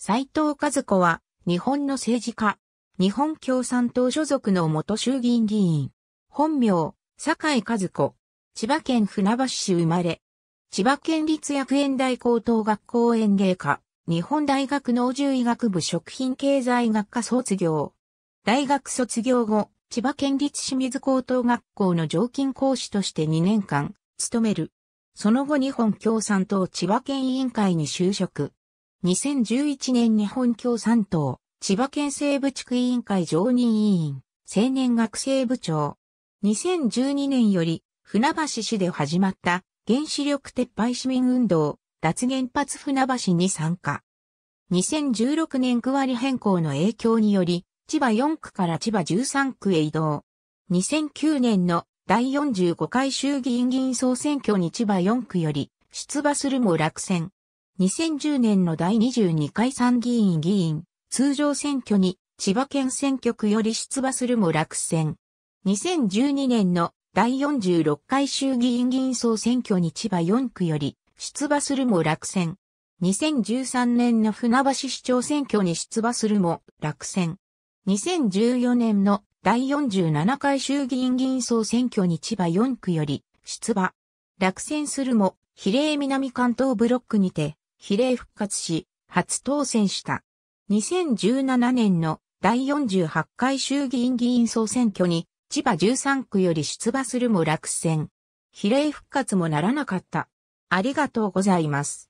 斎藤和子は、日本の政治家、日本共産党所属の元衆議院議員、本名、坂井和子、千葉県船橋市生まれ、千葉県立薬園大高等学校園芸科、日本大学農獣医学部食品経済学科卒業。大学卒業後、千葉県立清水高等学校の常勤講師として2年間、勤める。その後日本共産党千葉県委員会に就職。2011年日本共産党、千葉県西部地区委員会常任委員、青年学生部長。2012年より、船橋市で始まった原子力撤廃市民運動、脱原発船橋に参加。2016年区割り変更の影響により、千葉4区から千葉13区へ移動。2009年の第45回衆議院議員総選挙に千葉4区より出馬するも落選。2010年の第22回参議院議員、通常選挙に千葉県選挙区より出馬するも落選。2012年の第46回衆議院議員総選挙に千葉4区より出馬するも落選。2013年の船橋市長選挙に出馬するも落選。2014年の第47回衆議院議員総選挙に千葉4区より出馬。落選するも比例南関東ブロックにて比例復活し、初当選した。2017年の第48回衆議院議員総選挙に、千葉13区より出馬するも落選。比例復活もならなかった。ありがとうございます。